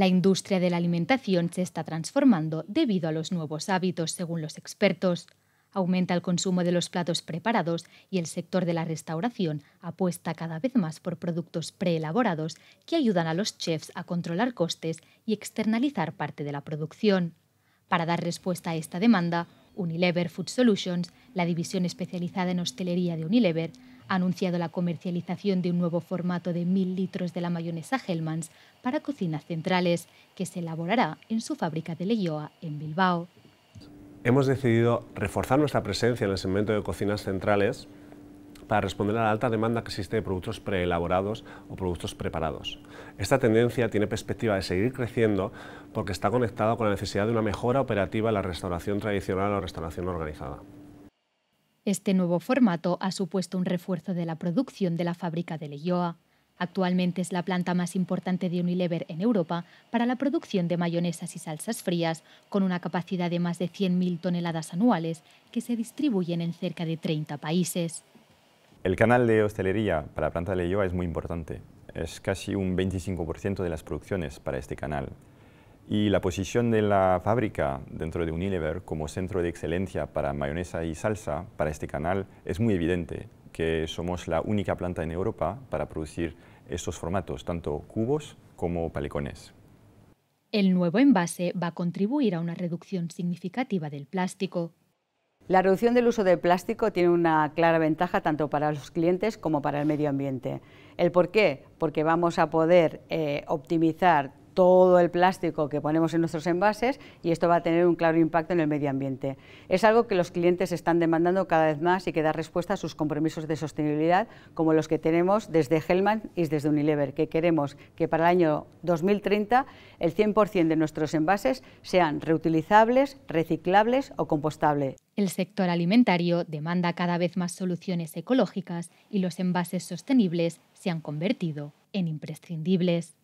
La industria de la alimentación se está transformando debido a los nuevos hábitos, según los expertos. Aumenta el consumo de los platos preparados y el sector de la restauración apuesta cada vez más por productos preelaborados que ayudan a los chefs a controlar costes y externalizar parte de la producción. Para dar respuesta a esta demanda, Unilever Food Solutions, la división especializada en hostelería de Unilever, ha anunciado la comercialización de un nuevo formato de 1.000 litros de la mayonesa Hellmann's para cocinas centrales, que se elaborará en su fábrica de Leyoa, en Bilbao. Hemos decidido reforzar nuestra presencia en el segmento de cocinas centrales para responder a la alta demanda que existe de productos preelaborados o productos preparados. Esta tendencia tiene perspectiva de seguir creciendo porque está conectada con la necesidad de una mejora operativa en la restauración tradicional o restauración organizada. Este nuevo formato ha supuesto un refuerzo de la producción de la fábrica de Leyoa. Actualmente es la planta más importante de Unilever en Europa para la producción de mayonesas y salsas frías, con una capacidad de más de 100.000 toneladas anuales que se distribuyen en cerca de 30 países. El canal de hostelería para la planta de Leyoa es muy importante. Es casi un 25% de las producciones para este canal. Y la posición de la fábrica dentro de Unilever como centro de excelencia para mayonesa y salsa para este canal es muy evidente, que somos la única planta en Europa para producir estos formatos, tanto cubos como palicones. El nuevo envase va a contribuir a una reducción significativa del plástico, la reducción del uso de plástico tiene una clara ventaja tanto para los clientes como para el medio ambiente. ¿El por qué? Porque vamos a poder eh, optimizar todo el plástico que ponemos en nuestros envases y esto va a tener un claro impacto en el medio ambiente. Es algo que los clientes están demandando cada vez más y que da respuesta a sus compromisos de sostenibilidad como los que tenemos desde Hellman y desde Unilever, que queremos que para el año 2030 el 100% de nuestros envases sean reutilizables, reciclables o compostables. El sector alimentario demanda cada vez más soluciones ecológicas y los envases sostenibles se han convertido en imprescindibles.